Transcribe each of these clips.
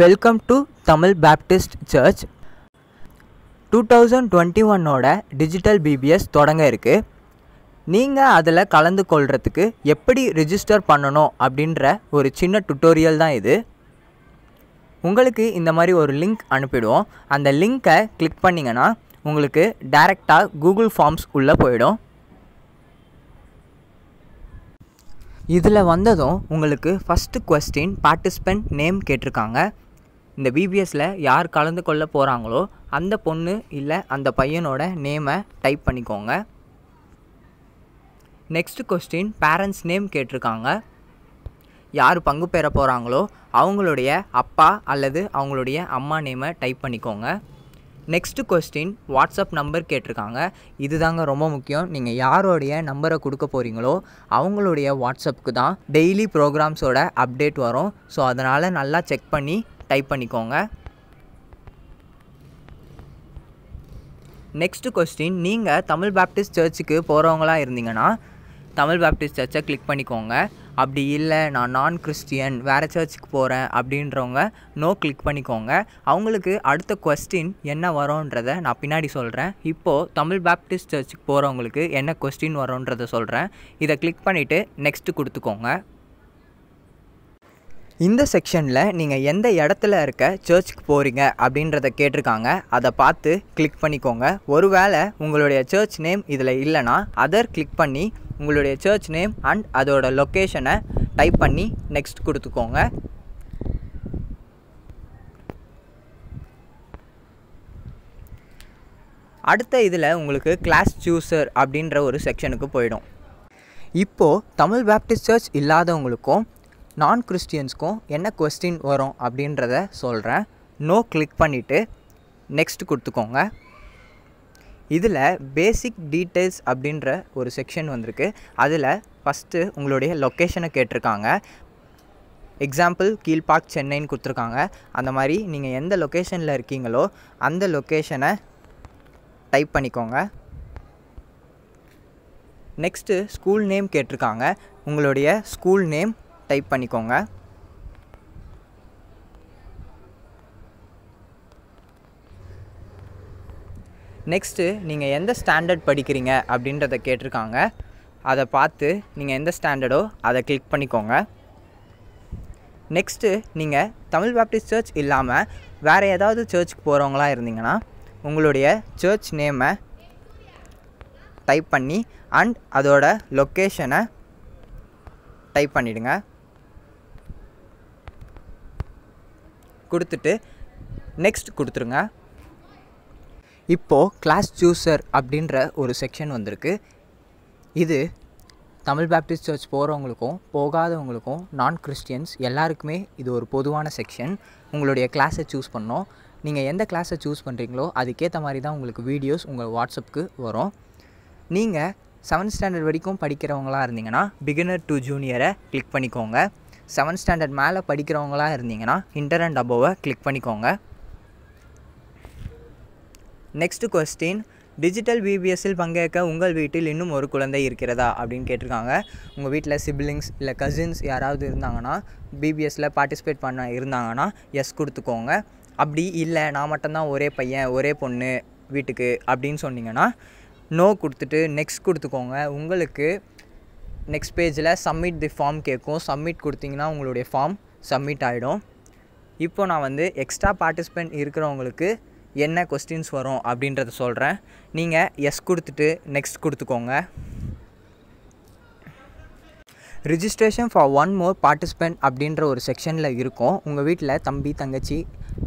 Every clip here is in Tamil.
welcome to Tamil Baptist church two thousand twenty ஒன்னோட டிஜிட்டல் பிபிஎஸ் தொடங்க இருக்குது நீங்கள் அதில் கலந்து கொள்கிறதுக்கு எப்படி ரிஜிஸ்டர் பண்ணணும் அப்படின்ற ஒரு சின்ன டுட்டோரியல் தான் இது உங்களுக்கு இந்த மாதிரி ஒரு லிங்க் அனுப்பிடுவோம் அந்த லிங்க்கை கிளிக் பண்ணிங்கன்னா உங்களுக்கு டைரெக்டாக கூகுள் ஃபார்ம்ஸ் உள்ளே போயிடும் இதில் வந்ததும் உங்களுக்கு ஃபஸ்ட்டு கொஸ்டின் பார்ட்டிசிபெண்ட் நேம் கேட்டிருக்காங்க இந்த பிபிஎஸில் யார் கலந்து கொள்ள போகிறாங்களோ அந்த பொண்ணு இல்லை அந்த பையனோட நேமை டைப் பண்ணிக்கோங்க நெக்ஸ்ட் கொஸ்டின் பேரண்ட்ஸ் நேம் கேட்டிருக்காங்க யார் பங்கு பெற போகிறாங்களோ அவங்களுடைய அப்பா அல்லது அவங்களுடைய அம்மா நேமை டைப் பண்ணிக்கோங்க நெக்ஸ்ட் கொஸ்டின் வாட்ஸ்அப் நம்பர் கேட்டிருக்காங்க இது தாங்க ரொம்ப முக்கியம் நீங்கள் யாரோடைய நம்பரை கொடுக்க போகிறீங்களோ அவங்களுடைய வாட்ஸ்அப்புக்கு தான் டெய்லி ப்ரோக்ராம்ஸோட அப்டேட் வரும் ஸோ அதனால் நல்லா செக் பண்ணி டைப் பண்ணிக்கோங்க நெக்ஸ்ட் கொஸ்டின் நீங்கள் தமிழ் பேப்டிஸ்ட் சர்ச்சுக்கு போகிறவங்களாக இருந்தீங்கன்னா தமிழ் பேப்டிஸ்ட் சர்ச்சை கிளிக் பண்ணிக்கோங்க அப்படி இல்லை நான் நான் கிறிஸ்டியன் வேறு சர்ச்சுக்கு போகிறேன் அப்படின்றவங்க நோ கிளிக் பண்ணிக்கோங்க அவங்களுக்கு அடுத்த கொஸ்டின் என்ன வரும்ன்றதை நான் பின்னாடி சொல்கிறேன் இப்போது தமிழ் பேப்டிஸ்ட் சர்ச்சுக்கு போகிறவங்களுக்கு என்ன கொஸ்டின் வரோன்றதை சொல்கிறேன் இதை கிளிக் பண்ணிவிட்டு நெக்ஸ்ட்டு கொடுத்துக்கோங்க இந்த செக்ஷனில் நீங்கள் எந்த இடத்துல இருக்க சர்ச்சுக்கு போகிறீங்க அப்படின்றத கேட்டிருக்காங்க அதை பார்த்து கிளிக் பண்ணிக்கோங்க ஒருவேளை உங்களுடைய சர்ச் நேம் இதில் இல்லைனா அதர் கிளிக் பண்ணி உங்களுடைய சர்ச் நேம் அண்ட் அதோட லொக்கேஷனை டைப் பண்ணி நெக்ஸ்ட் கொடுத்துக்கோங்க அடுத்த இதில் உங்களுக்கு கிளாஸ் சூஸர் அப்படின்ற ஒரு செக்ஷனுக்கு போயிடும் இப்போது தமிழ் பேப்டிஸ்ட் சர்ச் இல்லாதவங்களுக்கும் நான் கிறிஸ்டியன்ஸ்க்கும் என்ன கொஸ்டின் வரும் அப்படின்றத சொல்கிறேன் நோ கிளிக் பண்ணிவிட்டு நெக்ஸ்ட் கொடுத்துக்கோங்க இதில் பேசிக் டீட்டெயில்ஸ் அப்படின்ற ஒரு செக்ஷன் வந்திருக்கு அதில் ஃபஸ்ட்டு உங்களுடைய லொக்கேஷனை கேட்டிருக்காங்க எக்ஸாம்பிள் கீழ்பாக் சென்னைன்னு கொடுத்துருக்காங்க அந்த மாதிரி நீங்கள் எந்த லொக்கேஷனில் இருக்கீங்களோ அந்த லொக்கேஷனை டைப் பண்ணிக்கோங்க நெக்ஸ்ட்டு ஸ்கூல் நேம் கேட்டிருக்காங்க உங்களுடைய ஸ்கூல் நேம் டைப் பண்ணிக்கோங்க நெக்ஸ்ட்டு நீங்கள் எந்த ஸ்டாண்டர்ட் படிக்கிறீங்க அப்படின்றத கேட்டிருக்காங்க அதை பார்த்து நீங்கள் எந்த ஸ்டாண்டர்டோ அதை கிளிக் பண்ணிக்கோங்க நெக்ஸ்ட்டு நீங்கள் தமிழ் பேப்டிஸ்ட் சர்ச் இல்லாமல் வேறு ஏதாவது சர்ச்சுக்கு போகிறவங்களா இருந்தீங்கன்னா உங்களுடைய சர்ச் நேமை டைப் பண்ணி அண்ட் அதோட லொக்கேஷனை டைப் பண்ணிவிடுங்க கொடுத்துட்டு நெக்ஸ்ட் கொடுத்துருங்க இப்போது கிளாஸ் சூஸர் அப்படின்ற ஒரு செக்ஷன் வந்திருக்கு இது தமிழ் பேப்டிஸ்ட் சர்ச் போகிறவங்களுக்கும் போகாதவங்களுக்கும் நான் கிறிஸ்டியன்ஸ் எல்லாருக்குமே இது ஒரு பொதுவான செக்ஷன் உங்களுடைய கிளாஸை சூஸ் பண்ணோம் நீங்கள் எந்த கிளாஸை சூஸ் பண்ணுறீங்களோ அதுக்கேற்ற மாதிரி தான் உங்களுக்கு வீடியோஸ் உங்கள் வாட்ஸ்அப்புக்கு வரும் நீங்கள் செவன்த் ஸ்டாண்டர்ட் வரைக்கும் படிக்கிறவங்களாக இருந்தீங்கன்னா பிகினர் டு ஜூனியரை கிளிக் பண்ணிக்கோங்க செவன்த் ஸ்டாண்டர்ட் மேலே படிக்கிறவங்களாக இருந்தீங்கன்னா இன்டர் அண்ட் அபோவை கிளிக் பண்ணிக்கோங்க நெக்ஸ்ட் கொஸ்டின் டிஜிட்டல் பிபிஎஸ்சில் பங்கேற்க உங்கள் வீட்டில் இன்னும் ஒரு குழந்தை இருக்கிறதா அப்படின்னு கேட்டிருக்காங்க உங்கள் வீட்டில் சிப்ளிங்ஸ் இல்லை கசின்ஸ் யாராவது இருந்தாங்கன்னா பிபிஎஸ்சில் பார்ட்டிசிபேட் பண்ண இருந்தாங்கன்னா எஸ் கொடுத்துக்கோங்க அப்படி இல்லை நான் மட்டும்தான் ஒரே பையன் ஒரே பொண்ணு வீட்டுக்கு அப்படின்னு சொன்னிங்கன்னா நோ கொடுத்துட்டு நெக்ஸ்ட் கொடுத்துக்கோங்க உங்களுக்கு நெக்ஸ்ட் பேஜில் சப்மிட் தி ஃபார்ம் கேட்கும் சப்மிட் கொடுத்திங்கன்னா உங்களுடைய ஃபார்ம் சப்மிட் ஆகிடும் இப்போ நான் வந்து எக்ஸ்ட்ரா பார்ட்டிசிபெண்ட் இருக்கிறவங்களுக்கு என்ன கொஸ்டின்ஸ் வரும் அப்படின்றத சொல்கிறேன் நீங்கள் எஸ் கொடுத்துட்டு நெக்ஸ்ட் கொடுத்துக்கோங்க registration for one more participant அப்படின்ற ஒரு செக்ஷனில் இருக்கும் உங்கள் வீட்டில் தம்பி தங்கச்சி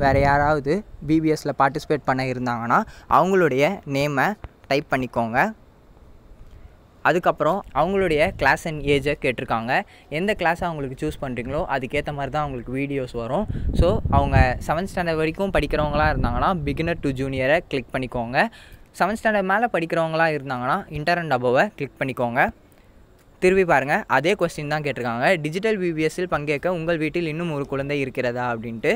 வேறு யாராவது பிபிஎஸில் பார்ட்டிசிபேட் பண்ண இருந்தாங்கன்னா அவங்களுடைய நேமை டைப் பண்ணிக்கோங்க அதுக்கப்புறம் அவங்களுடைய கிளாஸ் அண்ட் ஏஜை கேட்டிருக்காங்க எந்த கிளாஸ் அவங்களுக்கு சூஸ் பண்ணுறீங்களோ அதுக்கேற்ற மாதிரி தான் அவங்களுக்கு வீடியோஸ் வரும் ஸோ அவங்க செவன்த் ஸ்டாண்டர்ட் வரைக்கும் படிக்கிறவங்களாக இருந்தாங்கன்னா பிகினர் டு ஜூனியரை கிளிக் பண்ணிக்கோங்க செவன்த் ஸ்டாண்டர்ட் மேலே படிக்கிறவங்களாக இருந்தாங்கன்னா இன்டர் அண்ட் அபோவை கிளிக் பண்ணிக்கோங்க திரும்பி பாருங்கள் அதே கொஸ்டின் தான் கேட்டிருக்காங்க டிஜிட்டல் பிபிஎஸ்சில் பங்கேற்க உங்கள் வீட்டில் இன்னும் ஒரு குழந்தை இருக்கிறதா அப்படின்ட்டு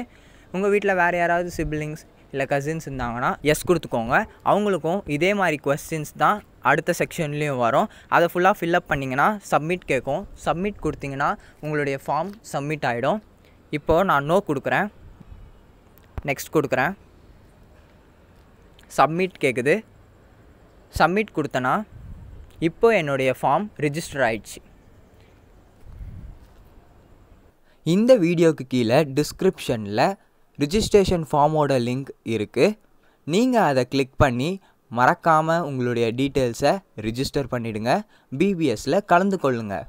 உங்கள் வீட்டில் வேறு யாராவது சிப்லிங்ஸ் இல்லை கசின்ஸ் இருந்தாங்கன்னா எஸ் கொடுத்துக்கோங்க அவங்களுக்கும் இதே மாதிரி கொஸ்டின்ஸ் தான் அடுத்த செக்ஷன்லேயும் வரும் அதை ஃபுல்லாக ஃபில்லப் பண்ணிங்கன்னா சப்மிட் கேட்கும் சப்மிட் கொடுத்தீங்கன்னா உங்களுடைய ஃபார்ம் சப்மிட் ஆகிடும் இப்போது நான் நோ கொடுக்குறேன் நெக்ஸ்ட் கொடுக்குறேன் சப்மிட் கேட்குது சப்மிட் கொடுத்தனா இப்போ என்னுடைய ஃபார்ம் ரிஜிஸ்டர் ஆயிடுச்சு இந்த வீடியோவுக்கு கீழே டிஸ்கிரிப்ஷனில் ரிஜிஸ்ட்ரேஷன் ஃபார்மோட லிங்க் இருக்குது நீங்கள் அதை கிளிக் பண்ணி மறக்காமல் உங்களுடைய டீட்டெயில்ஸை ரிஜிஸ்டர் பண்ணிவிடுங்க பிபிஎஸ்சில் கலந்து கொள்ளுங்கள்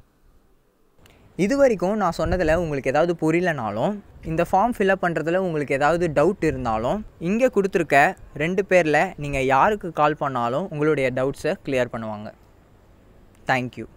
இது வரைக்கும் நான் சொன்னதில் உங்களுக்கு ஏதாவது புரியலனாலும் இந்த ஃபார்ம் ஃபில்அப் பண்ணுறதுல உங்களுக்கு ஏதாவது டவுட் இருந்தாலும் இங்கே கொடுத்துருக்க ரெண்டு பேரில் நீங்கள் யாருக்கு கால் பண்ணாலும் உங்களுடைய டவுட்ஸை கிளியர் பண்ணுவாங்க தேங்க்யூ